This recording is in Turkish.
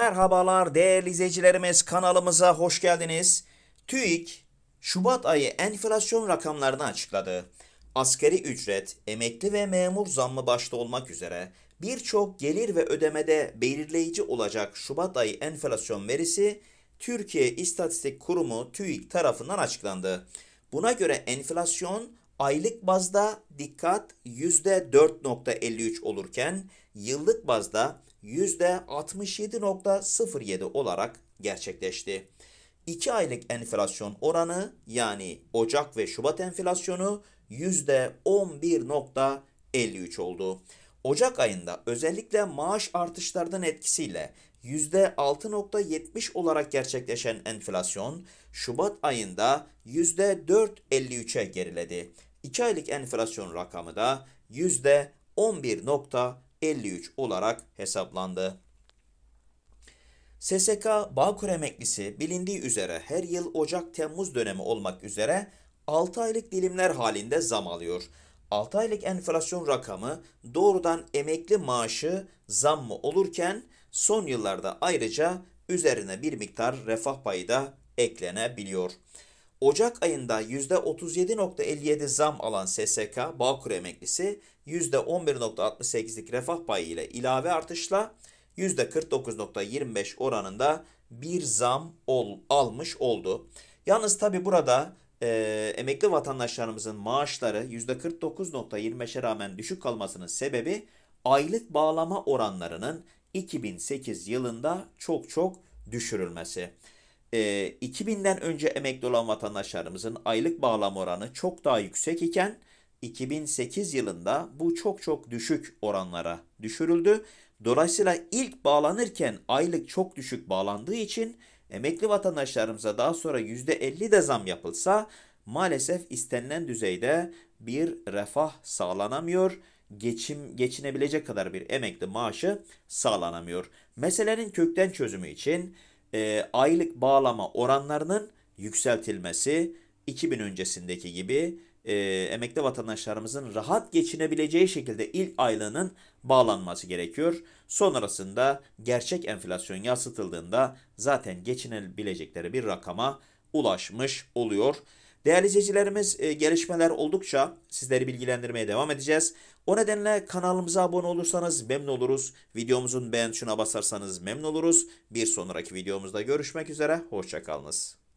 Merhabalar değerli izleyicilerimiz kanalımıza hoş geldiniz. TÜİK Şubat ayı enflasyon rakamlarını açıkladı. Askeri ücret, emekli ve memur zammı başta olmak üzere birçok gelir ve ödemede belirleyici olacak Şubat ayı enflasyon verisi Türkiye İstatistik Kurumu TÜİK tarafından açıklandı. Buna göre enflasyon Aylık bazda dikkat %4.53 olurken yıllık bazda %67.07 olarak gerçekleşti. 2 aylık enflasyon oranı yani Ocak ve Şubat enflasyonu %11.53 oldu. Ocak ayında özellikle maaş artışlarının etkisiyle %6.70 olarak gerçekleşen enflasyon Şubat ayında %4.53'e geriledi. 2 aylık enflasyon rakamı da %11.53 olarak hesaplandı. SSK Bağkur emeklisi bilindiği üzere her yıl Ocak-Temmuz dönemi olmak üzere 6 aylık dilimler halinde zam alıyor. 6 aylık enflasyon rakamı doğrudan emekli maaşı zammı olurken son yıllarda ayrıca üzerine bir miktar refah payı da eklenebiliyor. Ocak ayında %37.57 zam alan SSK Bağkur emeklisi %11.68'lik refah payı ile ilave artışla %49.25 oranında bir zam ol, almış oldu. Yalnız tabi burada e, emekli vatandaşlarımızın maaşları %49.25'e rağmen düşük kalmasının sebebi aylık bağlama oranlarının 2008 yılında çok çok düşürülmesi. 2000'den ee, önce emekli olan vatandaşlarımızın aylık bağlama oranı çok daha yüksek iken 2008 yılında bu çok çok düşük oranlara düşürüldü. Dolayısıyla ilk bağlanırken aylık çok düşük bağlandığı için emekli vatandaşlarımıza daha sonra %50 de zam yapılsa maalesef istenilen düzeyde bir refah sağlanamıyor. Geçim geçinebilecek kadar bir emekli maaşı sağlanamıyor. Meselenin kökten çözümü için e, aylık bağlama oranlarının yükseltilmesi 2000 öncesindeki gibi e, emekli vatandaşlarımızın rahat geçinebileceği şekilde ilk aylığının bağlanması gerekiyor. Sonrasında gerçek enflasyon yansıtıldığında zaten geçinebilecekleri bir rakama ulaşmış oluyor. Değerli izleyicilerimiz e, gelişmeler oldukça sizleri bilgilendirmeye devam edeceğiz. O nedenle kanalımıza abone olursanız memnun oluruz. Videomuzun beğen tuşuna basarsanız memnun oluruz. Bir sonraki videomuzda görüşmek üzere. Hoşçakalınız.